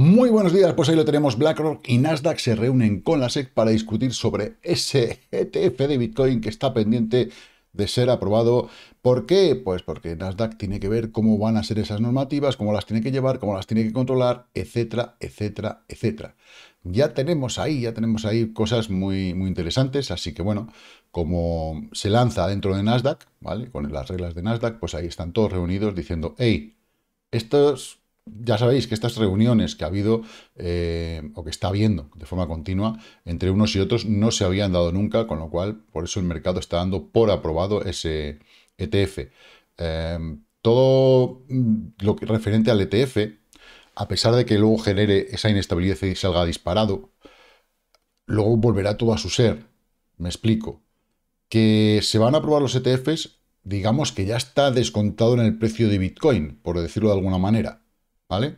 Muy buenos días, pues ahí lo tenemos. BlackRock y Nasdaq se reúnen con la SEC para discutir sobre ese ETF de Bitcoin que está pendiente de ser aprobado. ¿Por qué? Pues porque Nasdaq tiene que ver cómo van a ser esas normativas, cómo las tiene que llevar, cómo las tiene que controlar, etcétera, etcétera, etcétera. Ya tenemos ahí, ya tenemos ahí cosas muy, muy interesantes, así que bueno, como se lanza dentro de Nasdaq, ¿vale? Con las reglas de Nasdaq, pues ahí están todos reunidos diciendo, hey, estos ya sabéis que estas reuniones que ha habido eh, o que está habiendo de forma continua entre unos y otros no se habían dado nunca, con lo cual por eso el mercado está dando por aprobado ese ETF. Em, todo mm, lo que referente al ETF, a pesar de que luego genere esa inestabilidad y salga disparado, luego volverá todo a su ser. Me explico. Que se van a aprobar los ETFs, digamos que ya está descontado en el precio de Bitcoin, por decirlo de alguna manera. ¿vale?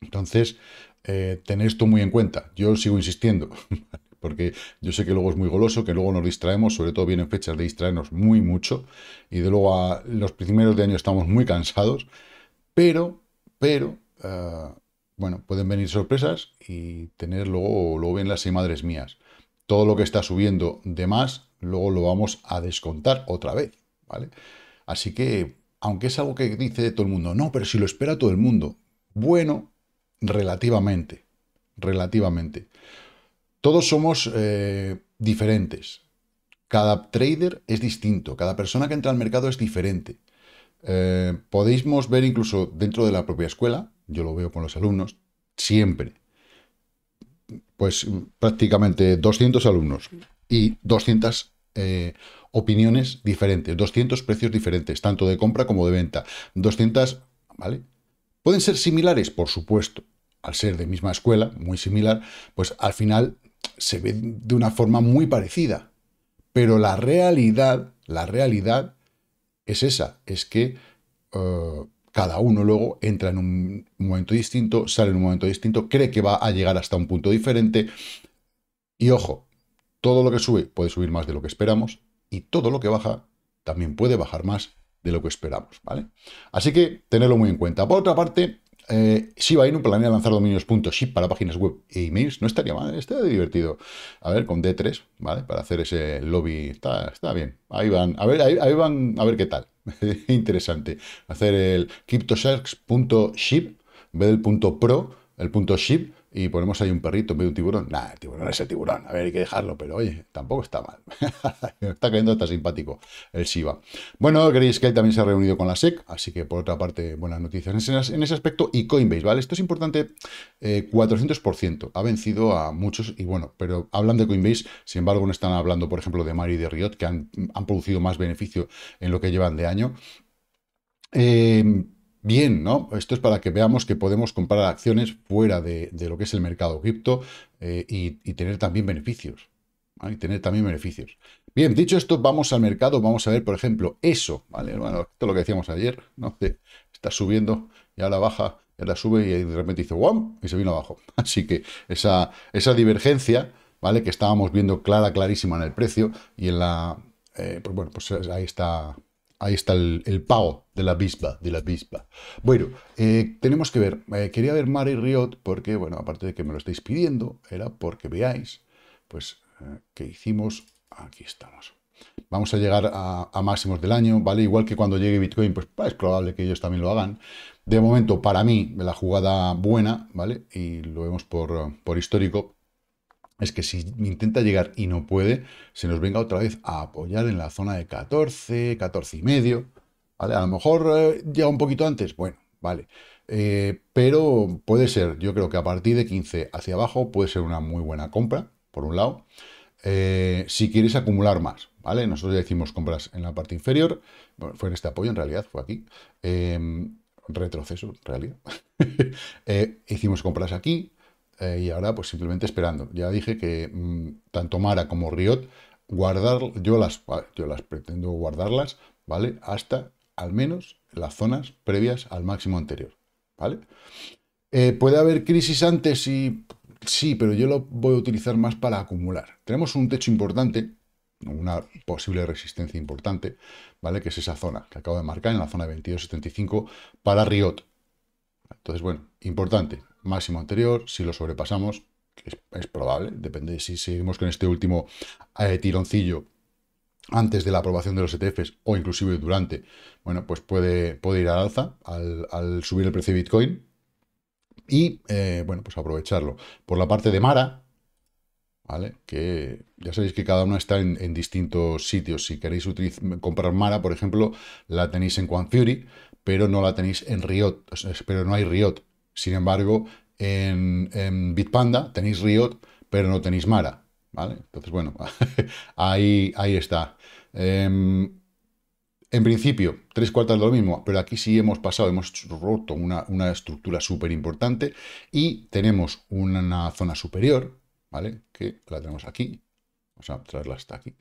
Entonces, eh, tener esto muy en cuenta. Yo sigo insistiendo, porque yo sé que luego es muy goloso, que luego nos distraemos, sobre todo vienen fechas de distraernos muy mucho, y de luego a los primeros de año estamos muy cansados, pero, pero, eh, bueno, pueden venir sorpresas y tener luego, luego bien las y madres mías. Todo lo que está subiendo de más, luego lo vamos a descontar otra vez, ¿vale? Así que aunque es algo que dice todo el mundo, no, pero si lo espera todo el mundo, bueno, relativamente, relativamente. Todos somos eh, diferentes. Cada trader es distinto, cada persona que entra al mercado es diferente. Eh, podéis ver incluso dentro de la propia escuela, yo lo veo con los alumnos, siempre. Pues mm, prácticamente 200 alumnos y 200 opiniones diferentes, 200 precios diferentes, tanto de compra como de venta, 200, ¿vale? Pueden ser similares, por supuesto, al ser de misma escuela, muy similar, pues al final se ve de una forma muy parecida. Pero la realidad, la realidad es esa, es que eh, cada uno luego entra en un momento distinto, sale en un momento distinto, cree que va a llegar hasta un punto diferente. Y ojo, todo lo que sube puede subir más de lo que esperamos, y todo lo que baja también puede bajar más de lo que esperamos, ¿vale? Así que tenerlo muy en cuenta. Por otra parte, eh, Shiba Inu planea lanzar dominios.ship para páginas web e emails. No estaría mal, estaría divertido. A ver, con D3, ¿vale? Para hacer ese lobby. Está, bien. Ahí van. A ver, ahí, van a ver qué tal. Interesante. Hacer el cryptosharks.ship en vez del punto pro, el punto ship y ponemos ahí un perrito en vez de un tiburón. Nah, el tiburón es el tiburón, a ver, hay que dejarlo, pero oye, tampoco está mal. está cayendo hasta simpático el Shiba. Bueno, Grayscale también se ha reunido con la SEC, así que por otra parte, buenas noticias en, ese aspecto. Y Coinbase, ¿vale? Esto es importante, 400%. Eh, ha vencido a muchos y bueno, pero hablan de Coinbase, sin embargo, no están hablando, por ejemplo, de Mari y de Riot, que han, producido más beneficio en lo que llevan de año. Eh, bien, ¿no? Esto es para que veamos que podemos comprar acciones fuera de, lo que es el mercado cripto eh, y, tener también beneficios. Y tener también beneficios. Bien, dicho esto, vamos al mercado, vamos a ver, por ejemplo, eso, ¿vale? Bueno, esto es lo que decíamos ayer, ¿no? está subiendo y ahora baja, y ahora sube y de repente hizo ¡guam! y se vino abajo. Así que esa, esa divergencia, ¿vale? Que estábamos viendo clara, clarísima en el precio y en la... Eh, pues bueno, pues ahí está Ahí está el, pago de la bispa, de la vispa. Bueno, eh, tenemos que ver. Eh, quería ver Mari Riot porque, bueno, aparte de que me lo estáis pidiendo, era porque veáis, pues, eh, que hicimos... Aquí estamos. Vamos a llegar a, máximos del año, ¿vale? Igual que cuando llegue Bitcoin, pues es probable que ellos también lo hagan. De momento, para mí, la jugada buena, ¿vale? Y lo vemos por, por histórico, es que si intenta llegar y no puede, se nos venga otra vez a apoyar en la zona de 14, 14 y medio. ¿vale? A lo mejor ya eh, llega un poquito antes, bueno, vale. Eh, pero puede ser, yo creo que a partir de 15 hacia abajo puede ser una muy buena compra, por un lado. Eh, si quieres acumular más, ¿vale? Nosotros ya hicimos compras en la parte inferior, bueno, fue en este apoyo en realidad, fue aquí. Em, retroceso, en realidad. hicimos compras aquí, eh, y ahora pues simplemente esperando. Ya dije que mm, tanto Mara como Riot, guardar, yo, las, yo las pretendo guardarlas, ¿vale? Hasta al menos las zonas previas al máximo anterior, ¿vale? Eh, ¿Puede haber crisis antes? Y, sí, pero yo lo voy a utilizar más para acumular. Tenemos un techo importante, una posible resistencia importante, ¿vale? Que es esa zona que acabo de marcar en la zona de 22.75 para Riot. Entonces, bueno, importante máximo anterior, si lo sobrepasamos, es, probable, depende de si seguimos con este último eh, tironcillo antes de la aprobación de los ETFs o inclusive durante, bueno, pues puede, ir al alza al, subir el precio de Bitcoin y, eh, bueno, pues aprovecharlo. Por la parte de Mara, ¿vale? Que ya sabéis que cada uno está en, distintos sitios. Si queréis comprar Mara, por ejemplo, la tenéis en Fury pero no la tenéis en Riot, pero no hay Riot. Sin embargo, en, Bitpanda tenéis Riot, pero no tenéis Mara. ¿vale? Entonces, bueno, ahí, ahí está. Em, en principio, tres cuartas de lo mismo, pero aquí sí hemos pasado, hemos roto una, estructura súper importante y tenemos una, una zona superior, ¿vale? Que la tenemos aquí. Vamos a traerla hasta aquí.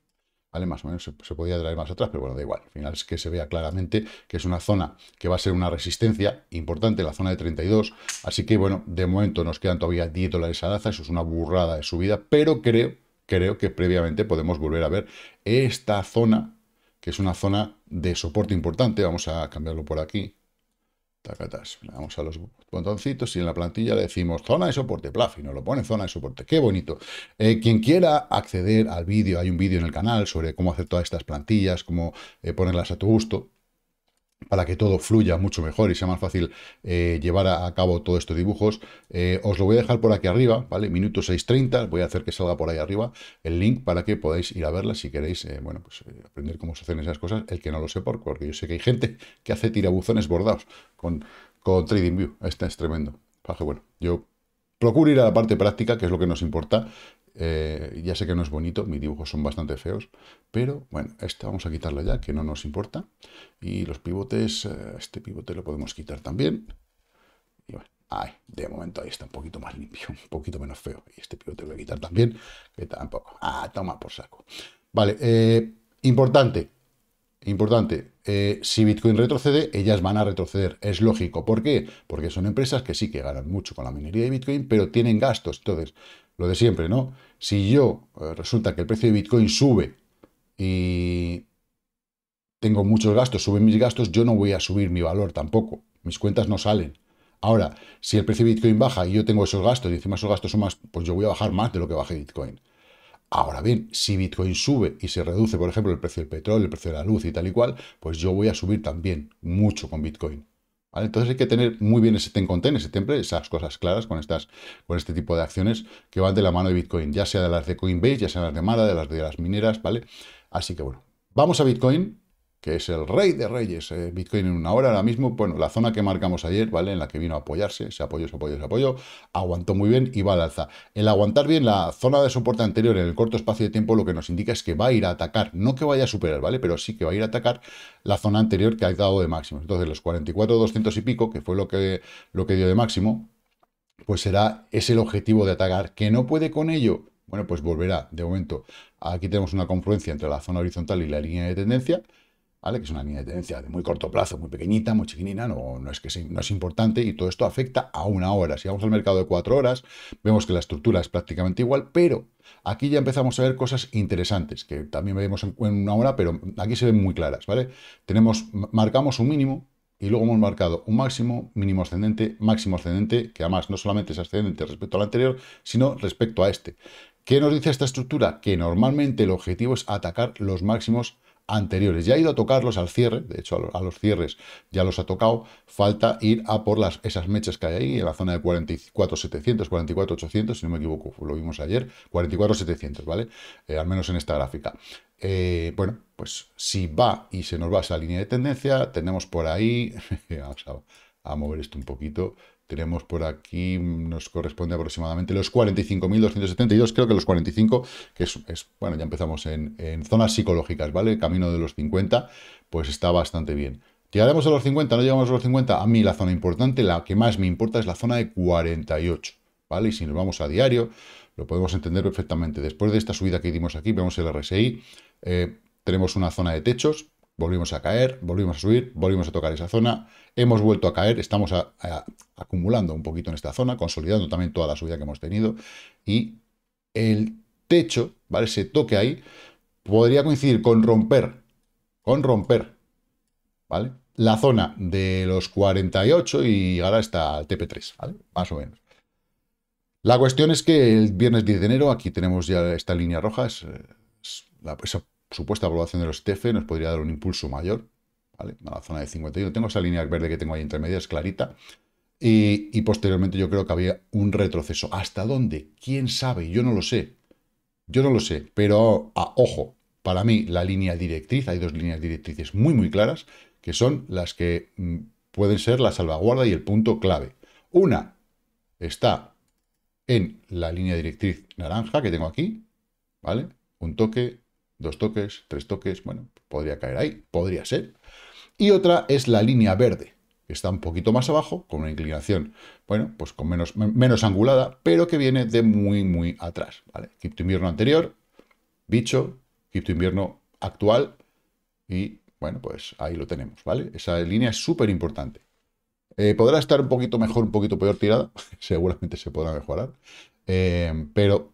Más o menos se, podía traer más atrás, pero bueno, da igual. Al final es que se vea claramente que es una zona que va a ser una resistencia importante, la zona de 32. Así que bueno, de momento nos quedan todavía 10 dólares la laza, eso es una burrada de subida, pero creo, creo que previamente podemos volver a ver esta zona, que es una zona de soporte importante. Vamos a cambiarlo por aquí, Vamos a los botoncitos y en la plantilla le decimos zona de soporte, plaf, y nos lo pone zona de soporte. ¡Qué bonito! Eh, quien quiera acceder al vídeo, hay un vídeo en el canal sobre cómo hacer todas estas plantillas, cómo eh, ponerlas a tu gusto para que todo fluya mucho mejor y sea más fácil eh, llevar a, cabo todos estos dibujos, eh, os lo voy a dejar por aquí arriba, ¿vale? Minuto 6.30, voy a hacer que salga por ahí arriba el link para que podáis ir a verla si queréis, eh, bueno, pues aprender cómo se hacen esas cosas, el que no lo sepa, porque yo sé que hay gente que hace tirabuzones bordados con, con TradingView, este es tremendo, bueno, yo procuro ir a la parte práctica, que es lo que nos importa, eh, ya sé que no es bonito, mis dibujos son bastante feos, pero bueno, esta vamos a quitarlo ya, que no nos importa. Y los pivotes, eh, este pivote lo podemos quitar también. Y bueno, de momento ahí está un poquito más limpio, un poquito menos feo. Y este pivote lo voy a quitar también, que tampoco. Ah, toma por saco. Vale, eh, importante, Importante, si Bitcoin retrocede, ellas van a retroceder, es lógico. ¿Por qué? Porque son empresas que sí que ganan mucho con la minería de Bitcoin, pero tienen gastos. Entonces, lo de siempre, ¿no? Si yo eh, resulta que el precio de Bitcoin sube y tengo muchos gastos, suben mis gastos, yo no voy a subir mi valor tampoco. Mis cuentas no salen. Ahora, si el precio de Bitcoin baja y yo tengo esos gastos y encima esos gastos son más, pues yo voy a bajar más de lo que baje Bitcoin. Ahora bien, si Bitcoin sube y se reduce, por ejemplo, el precio del petróleo, el precio de la luz y tal y cual, pues yo voy a subir también mucho con Bitcoin. Entonces hay que tener muy bien ese ten con ese temple, esas cosas claras con, estas, con este tipo de acciones que van de la mano de Bitcoin, ya sea de las de Coinbase, ya sea de las de Mada, de las de las mineras, ¿vale? Así que bueno, vamos a Bitcoin que es el rey de reyes, eh, Bitcoin en una hora ahora mismo, bueno, la zona que marcamos ayer, ¿vale? En la que vino a apoyarse, se apoyó, se apoyó, se apoyó, aguantó muy bien y va al alza. El aguantar bien la zona de soporte anterior en el corto espacio de tiempo lo que nos indica es que va a ir a atacar, no que vaya a superar, ¿vale? Pero sí que va a ir a atacar la zona anterior que ha dado de máximo. Entonces, los 44, 200 y pico, que fue lo que, lo que dio de máximo, pues será, es el objetivo de atacar, que no puede con ello. Bueno, pues volverá, de momento, aquí tenemos una confluencia entre la zona horizontal y la línea de tendencia, que es una línea de tendencia de muy corto plazo, muy pequeñita, muy chiquinina, no, no, es que no es importante y todo esto afecta a una hora. Si vamos al mercado de cuatro horas, vemos que la estructura es prácticamente igual, pero aquí ya empezamos a ver cosas interesantes, que también vemos en, una hora, pero aquí se ven muy claras. ¿vale? Tenemos, marcamos un mínimo, y luego hemos marcado un máximo, mínimo ascendente, máximo ascendente, que además no solamente es ascendente respecto al anterior, sino respecto a este. ¿Qué nos dice esta estructura? Que normalmente el objetivo es atacar los máximos anteriores. Ya ha ido a tocarlos al cierre, de hecho a los, cierres ya los ha tocado, falta ir a por las, esas mechas que hay ahí en la zona de 44.700, 44.800, si no me equivoco, lo vimos ayer, 44.700, ¿vale? Eh, al menos en esta gráfica. Eh, bueno, pues si va y se nos va esa línea de tendencia, tenemos por ahí, vamos a mover esto un poquito, tenemos por aquí, nos corresponde aproximadamente los 45.272, creo que los 45, que es, bueno, ya empezamos en, zonas psicológicas, ¿vale? El camino de los 50, pues está bastante bien. ¿Llegaremos a los 50? ¿No llegamos a los 50? A mí la zona importante, la que más me importa, es la zona de 48, ¿vale? Y si nos vamos a diario, lo podemos entender perfectamente. Después de esta subida que dimos aquí, vemos el RSI, eh, tenemos una zona de techos, volvimos a caer, volvimos a subir, volvimos a tocar esa zona, hemos vuelto a caer, estamos acumulando un poquito en esta zona, consolidando también toda la subida que hemos tenido y el techo, ¿vale? Ese toque ahí podría coincidir con romper, con romper, ¿vale? La zona de los 48 y ahora hasta el TP3, ¿vale? Más o menos. La cuestión es que el viernes 10 de enero, aquí tenemos ya esta línea roja, es, la, presa supuesta evaluación de los TF nos podría dar un impulso mayor, ¿vale? A la zona de 51. Tengo esa línea verde que tengo ahí intermedia, es clarita. Y, posteriormente yo creo que había un retroceso. ¿Hasta dónde? ¿Quién sabe? Yo no lo sé. Yo no lo sé, pero a, ah, ojo, para mí la línea directriz, hay dos líneas directrices muy muy claras, que son las que mm, pueden ser la salvaguarda y el punto clave. Una está en la línea directriz naranja que tengo aquí, ¿vale? Un toque, Dos toques, tres toques, bueno, podría caer ahí, podría ser. Y otra es la línea verde, que está un poquito más abajo, con una inclinación, bueno, pues con menos, menos angulada, pero que viene de muy, muy atrás, ¿vale? invierno anterior, bicho, cripto invierno actual y, bueno, pues ahí lo tenemos, ¿vale? Esa línea es súper importante. Eh, podrá estar un poquito mejor, un poquito peor tirada, seguramente se podrá mejorar, eh, pero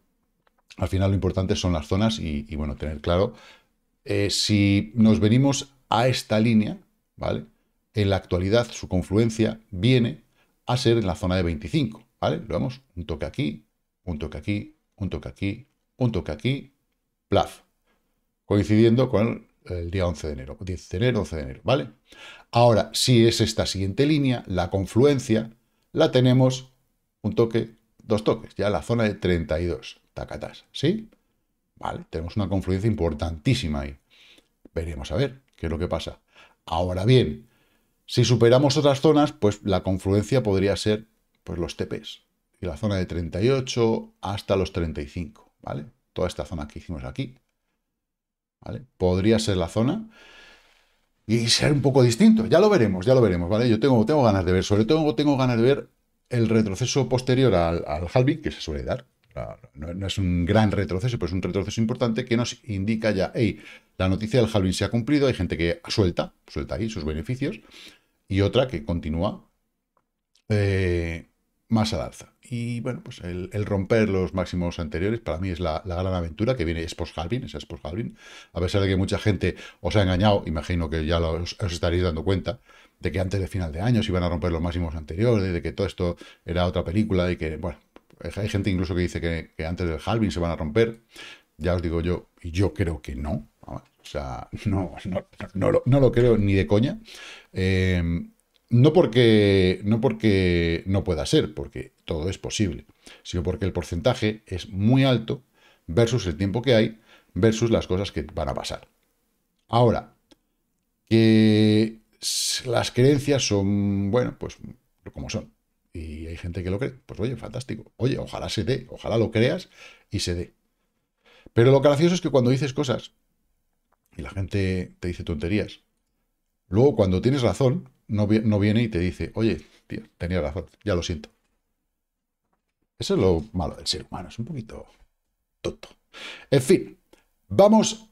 al final lo importante son las zonas y, bueno, tener claro, eh, si nos venimos a esta línea, ¿vale? En la actualidad su confluencia viene a ser en la zona de 25, ¿vale? Lo vemos, un toque aquí, un toque aquí, un toque aquí, un toque aquí, plaf, coincidiendo con el, día 11 de enero, 10 de enero, 11 de enero, ¿vale? Ahora, si es esta siguiente línea, la confluencia, la tenemos un toque, dos toques, ya la zona de 32, tacatas, ¿sí? Vale, tenemos una confluencia importantísima ahí. Veremos a ver qué es lo que pasa. Ahora bien, si superamos otras zonas, pues la confluencia podría ser pues, los TPs. Y la zona de 38 hasta los 35, ¿vale? Toda esta zona que hicimos aquí, ¿vale? Podría ser la zona y ser un poco distinto. Ya lo veremos, ya lo veremos, ¿vale? Yo tengo, tengo ganas de ver, sobre todo tengo ganas de ver el retroceso posterior al, al halving, que se suele dar, no, es un gran retroceso, pero es un retroceso importante que nos indica ya, hey, la noticia del Halvin se ha cumplido, hay gente que suelta, suelta ahí sus beneficios, y otra que continúa eh, más al alza. Y bueno, pues el, romper los máximos anteriores para mí es la, gran aventura que viene, es post es A pesar de que mucha gente os ha engañado, imagino que ya os estaréis dando cuenta, de que antes de final de año se iban a romper los máximos anteriores, de que todo esto era otra película y que, bueno, hay gente incluso que dice que, antes del halving se van a romper. Ya os digo yo, yo creo que no. Ah, o sea, no, lo, creo ni de coña. Em, no porque, no porque no pueda ser, porque todo es posible, sino porque el porcentaje es muy alto versus el tiempo que hay, versus las cosas que van a pasar. Ahora, que las creencias son, bueno, pues como son y hay gente que lo cree, pues oye, fantástico. Oye, ojalá se dé, ojalá lo creas y se dé. Pero lo gracioso es que cuando dices cosas y la gente te dice tonterías, luego cuando tienes razón, no, viene y te dice, oye, tío, tenía razón, ya lo siento. Eso es lo malo del ser humano, es un poquito tonto. En fin, vamos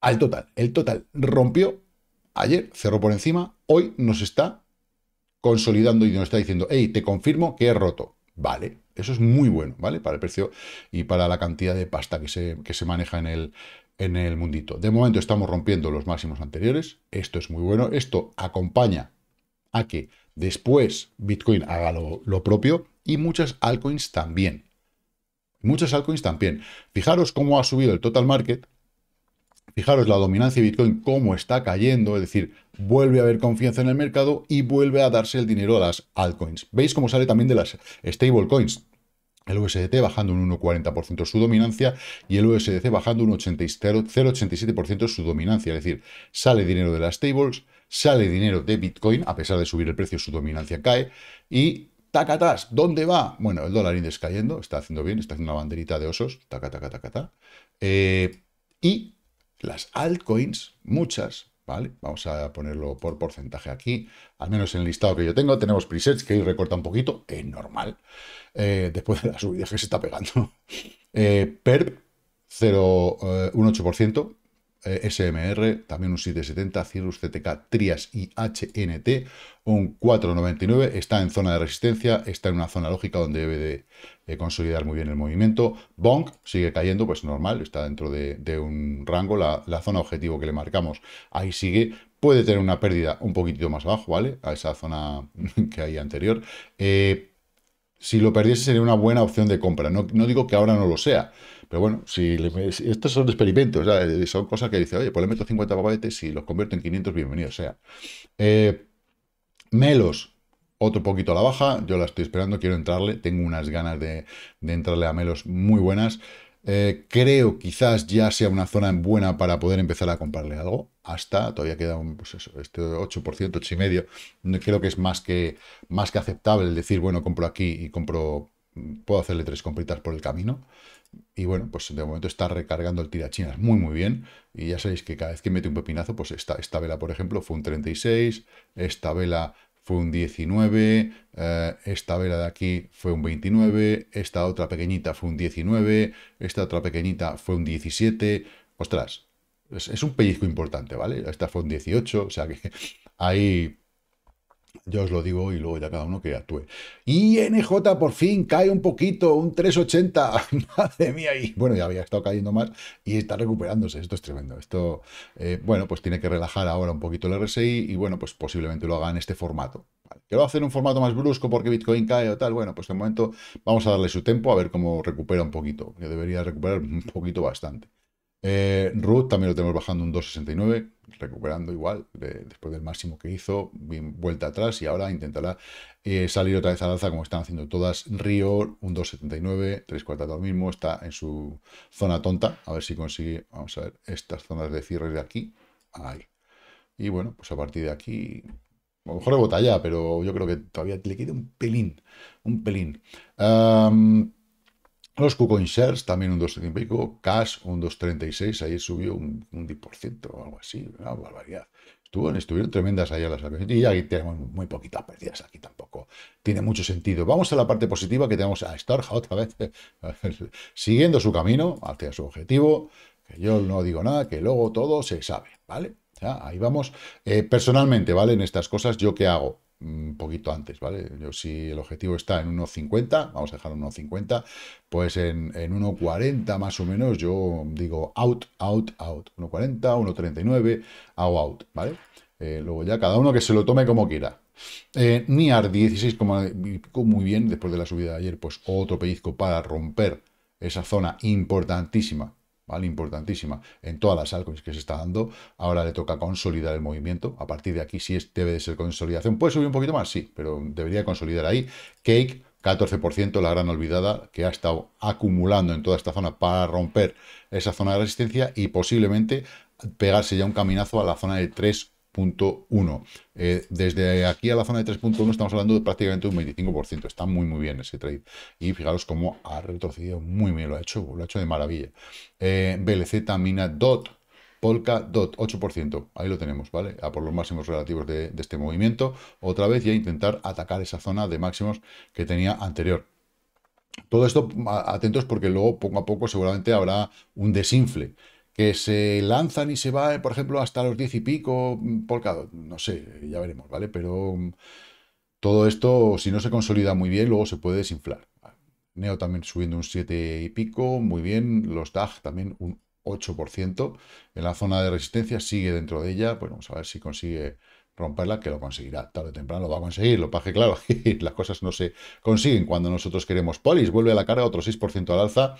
al total. El total rompió ayer, cerró por encima, hoy nos está consolidando y nos está diciendo, hey, te confirmo que he roto. Vale, eso es muy bueno, ¿vale? Para el precio y para la cantidad de pasta que se, que se maneja en el, en el mundito. De momento estamos rompiendo los máximos anteriores. Esto es muy bueno. Esto acompaña a que después Bitcoin haga lo, lo propio y muchas altcoins también. Muchas altcoins también. Fijaros cómo ha subido el total market Fijaros la dominancia de Bitcoin, cómo está cayendo, es decir, vuelve a haber confianza en el mercado y vuelve a darse el dinero a las altcoins. ¿Veis cómo sale también de las stablecoins? El USDT bajando un 1,40% su dominancia y el USDC bajando un 0,87% su dominancia. Es decir, sale dinero de las stables, sale dinero de Bitcoin, a pesar de subir el precio, su dominancia cae y ¡Tacatás! ¿dónde va? Bueno, el dólar index cayendo, está haciendo bien, está haciendo una banderita de osos, taca, taca, taca, eh, y las altcoins, muchas, ¿vale? Vamos a ponerlo por porcentaje aquí, al menos en el listado que yo tengo, tenemos presets que ahí recorta un poquito, es normal, eh, después de las subidas que se está pegando. Eh, PERP, 0,18%, SMR, también un 770, Cirrus CTK, Trias y HNT, un 499, está en zona de resistencia, está en una zona lógica donde debe de, consolidar muy bien el movimiento. Bonk sigue cayendo, pues normal, está dentro de, un rango, la, zona objetivo que le marcamos ahí sigue, puede tener una pérdida un poquitito más bajo ¿vale? A esa zona que hay anterior. Eh, si lo perdiese sería una buena opción de compra. No, no, digo que ahora no lo sea, pero bueno, si, estos son experimentos, eh, son cosas que dice, oye, pues le meto 50 papeles y los convierto en 500, bienvenido sea. Eh, Melos, otro poquito a la baja, yo la estoy esperando, quiero entrarle, tengo unas ganas de, entrarle a Melos muy buenas. Eh, creo quizás ya sea una zona buena para poder empezar a comprarle algo. Hasta todavía queda un, pues eso, este 8%, 8,5%. Creo que es más que, más que aceptable decir, bueno, compro aquí y compro, puedo hacerle tres compritas por el camino. Y bueno, pues de momento está recargando el tirachinas muy muy bien. Y ya sabéis que cada vez que mete un pepinazo, pues esta, esta vela, por ejemplo, fue un 36, esta vela fue un 19, eh, esta vela de aquí fue un 29, esta otra pequeñita fue un 19, esta otra pequeñita fue un 17. Ostras, es, es un pellizco importante, ¿vale? Esta fue un 18, o sea que ahí yo os lo digo y luego ya cada uno que actúe. Y NJ por fin cae un poquito, un 380. Madre mía. Y bueno, ya había estado cayendo más y está recuperándose. Esto es tremendo. Esto, eh, bueno, pues tiene que relajar ahora un poquito el RSI y bueno, pues posiblemente lo haga en este formato. Quiero hacer un formato más brusco porque Bitcoin cae o tal? Bueno, pues de momento vamos a darle su tiempo a ver cómo recupera un poquito. Que debería recuperar un poquito bastante. Eh, Ruth también lo tenemos bajando un 269, recuperando igual, después del máximo que hizo, vuelta atrás y ahora intentará eh, salir otra vez al alza como están haciendo todas. Río, un 279, 3 cuartas lo mismo, está en su zona tonta, a ver si consigue, vamos a ver, estas zonas de cierre de aquí, ahí. Y bueno, pues a partir de aquí a lo mejor rebota ya, pero yo creo que todavía le queda un pelín. Un pelín. Los KuCoin también un 2,5 y pico, Cash un 2,36, ahí subió un, 10% o algo así, una barbaridad. Estuvieron, estuvieron tremendas allá las acciones y aquí tenemos muy poquitas pérdidas, aquí tampoco tiene mucho sentido. Vamos a la parte positiva que tenemos a Storja otra vez, siguiendo su camino hacia su objetivo, que yo no digo nada, que luego todo se sabe, ¿vale? ahí vamos. Eh, personalmente, ¿vale? En estas cosas, ¿yo qué hago? Un poquito antes, ¿vale? Yo si el objetivo está en 1.50, vamos a dejar 1.50, pues en, 1.40 más o menos yo digo out, out, out. 1.40, 1.39, hago out, ¿vale? Eh, luego ya cada uno que se lo tome como quiera. Eh, NIAR 16, muy bien, después de la subida de ayer, pues otro pellizco para romper esa zona importantísima ¿vale? Importantísima en todas las altcoins que se está dando. Ahora le toca consolidar el movimiento. A partir de aquí si debe de ser consolidación. ¿Puede subir un poquito más? Sí, pero debería consolidar ahí. Cake, 14%, la gran olvidada, que ha estado acumulando en toda esta zona para romper esa zona de resistencia y posiblemente pegarse ya un caminazo a la zona de 3 3.1. Eh, desde aquí a la zona de 3.1 estamos hablando de prácticamente un 25%. Está muy, muy bien ese trade. Y fijaros cómo ha retrocedido muy bien. Lo ha hecho, lo ha hecho de maravilla. Eh, BLZ, Mina, DOT, 8%. Ahí lo tenemos, ¿vale? A por los máximos relativos de, de este movimiento. Otra vez ya intentar atacar esa zona de máximos que tenía anterior. Todo esto atentos porque luego poco a poco seguramente habrá un desinfle que se lanzan y se va, por ejemplo, hasta los 10 y pico, cada, mm, no sé, ya veremos, ¿vale? Pero mm, todo esto, si no se consolida muy bien, luego se puede desinflar. Neo también subiendo un 7 y pico, muy bien, los DAG también un 8%, en la zona de resistencia sigue dentro de ella, pues vamos a ver si consigue romperla, que lo conseguirá, tarde o temprano lo va a conseguir, lo paje claro, las cosas no se consiguen cuando nosotros queremos polis, vuelve a la carga otro 6% al alza,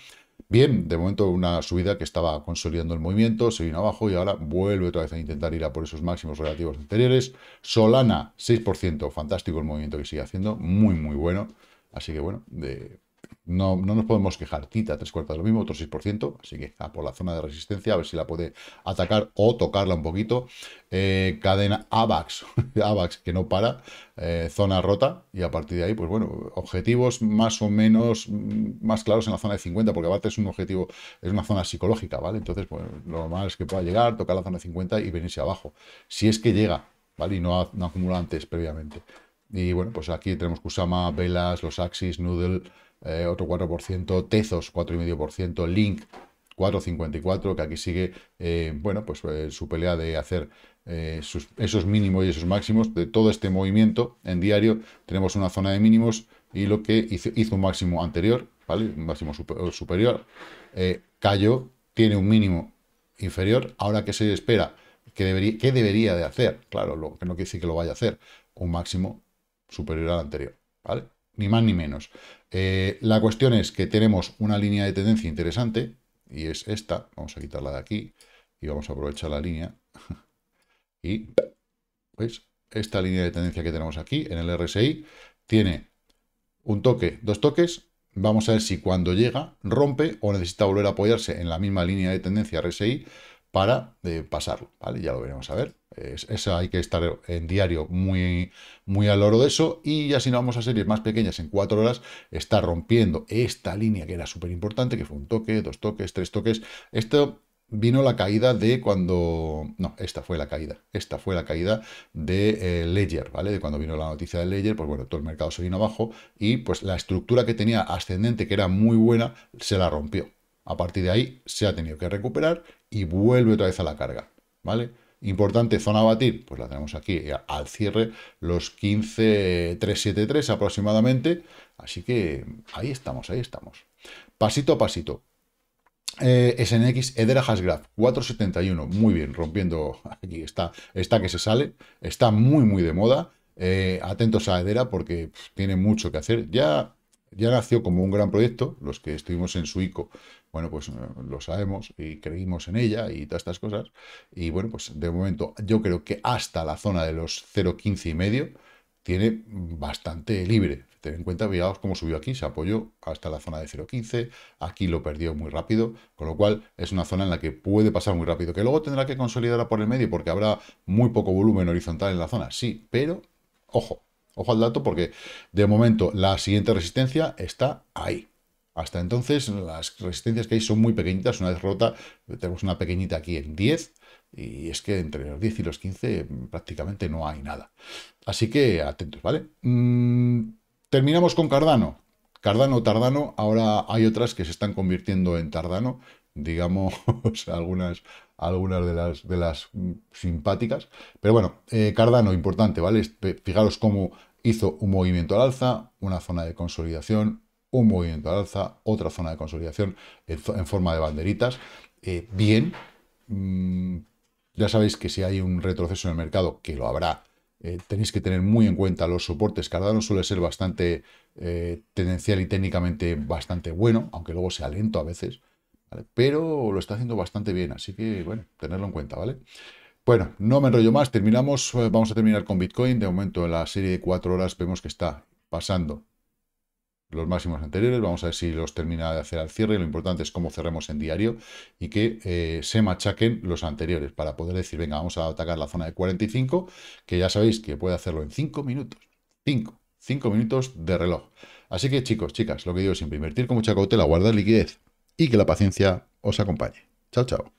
Bien, de momento una subida que estaba consolidando el movimiento, se vino abajo y ahora vuelve otra vez a intentar ir a por esos máximos relativos anteriores. Solana, 6%, fantástico el movimiento que sigue haciendo, muy, muy bueno. Así que bueno, de, no, nos podemos quejar. Tita, tres cuartas lo mismo, otro 6%. Así que a por la zona de resistencia, a ver si la puede atacar o tocarla un poquito. Eh, cadena AVAX, AVAX que no para, eh, zona rota. Y a partir de ahí, pues bueno, objetivos más o menos mm, más claros en la zona de 50, porque aparte es un objetivo, es una zona psicológica, ¿vale? Entonces, pues, lo normal es que pueda llegar, tocar la zona de 50 y venirse abajo. Si es que llega, ¿vale? Y no, no acumula antes previamente. Y bueno, pues aquí tenemos Kusama, Velas, los Axis, Noodle eh, otro 4%, Tezos 4,5%, Link 4,54%, que aquí sigue, eh, bueno, pues eh, su pelea de hacer esos mínimos y esos máximos de todo este movimiento en diario. Tenemos una zona de mínimos y lo que hizo, un máximo anterior, ¿vale? Un máximo superior, cayó, tiene un mínimo inferior. Ahora ¿qué se espera, ¿qué debería, de hacer? Claro, lo, que no quiere decir que lo vaya a hacer, un máximo superior al anterior, ¿vale? ni más ni menos. Eh, la cuestión es que tenemos una línea de tendencia interesante, y es esta, vamos a quitarla de aquí, y vamos a aprovechar la línea, y pues esta línea de tendencia que tenemos aquí en el RSI tiene un toque, dos toques, vamos a ver si cuando llega rompe o necesita volver a apoyarse en la misma línea de tendencia RSI para eh, pasarlo, ¿vale? Ya lo veremos a ver. Es, hay que estar en diario muy, muy al oro de eso. Y ya si no vamos a series más pequeñas en cuatro horas, está rompiendo esta línea que era súper importante, que fue un toque, dos toques, tres toques. Esto vino la caída de cuando... No, esta fue la caída. Esta fue la caída de eh, Ledger, ¿vale? De cuando vino la noticia de Ledger, pues bueno, todo el mercado se vino abajo y pues la estructura que tenía ascendente, que era muy buena, se la rompió. A partir de ahí se ha tenido que recuperar y vuelve otra vez a la carga, ¿vale? Importante, zona a batir, pues la tenemos aquí eh, al cierre, los 15,373 aproximadamente. Así que ahí estamos, ahí estamos. Pasito a pasito. Eh, SNX Edera Hasgraph 471, muy bien, rompiendo aquí, está, está que se sale, está muy muy de moda, eh, atentos a Edera porque tiene mucho que hacer, ya, ya nació como un gran proyecto, los que estuvimos en Suico bueno, pues eh, lo sabemos y creímos en ella y todas estas cosas. Y bueno, pues de momento yo creo que hasta la zona de los 0,15 y medio tiene bastante libre. Ten en cuenta, fijaos cómo subió aquí, se apoyó hasta la zona de 0.15, aquí lo perdió muy rápido, con lo cual es una zona en la que puede pasar muy rápido, que luego tendrá que consolidar por el medio porque habrá muy poco volumen horizontal en la zona, sí, pero ojo, ojo al dato porque de momento la siguiente resistencia está ahí, hasta entonces las resistencias que hay son muy pequeñitas, una vez rota tenemos una pequeñita aquí en 10 y es que entre los 10 y los 15 mm, prácticamente no hay nada. Así que atentos, ¿vale? Mm, terminamos con Cardano. Cardano, Tardano, ahora hay otras que se están convirtiendo en Tardano, digamos algunas, algunas de las, de las mm, simpáticas. Pero bueno, eh, Cardano, importante, ¿vale? Este, fijaros cómo hizo un movimiento al alza, una zona de consolidación, un movimiento al alza, otra zona de consolidación en, forma de banderitas. Eh, bien, mm, ya sabéis que si hay un retroceso en el mercado, que lo habrá, eh, tenéis que tener muy en cuenta los soportes. Cardano suele ser bastante eh, tendencial y técnicamente bastante bueno, aunque luego sea lento a veces, pero lo está haciendo bastante bien, así que bueno, tenerlo en cuenta, ¿vale? Bueno, no me enrollo más, terminamos, vamos a terminar con Bitcoin, de momento en la serie de cuatro horas vemos que está pasando los máximos anteriores, vamos a ver si los termina de hacer al cierre, lo importante es cómo cerremos en diario y que eh, se machaquen los anteriores para poder decir, venga, vamos a atacar la zona de 45, que ya sabéis que puede hacerlo en 5 minutos, 5, 5 minutos de reloj. Así que chicos, chicas, lo que digo siempre, invertir con mucha cautela, guardar liquidez y que la paciencia os acompañe. Chao, chao.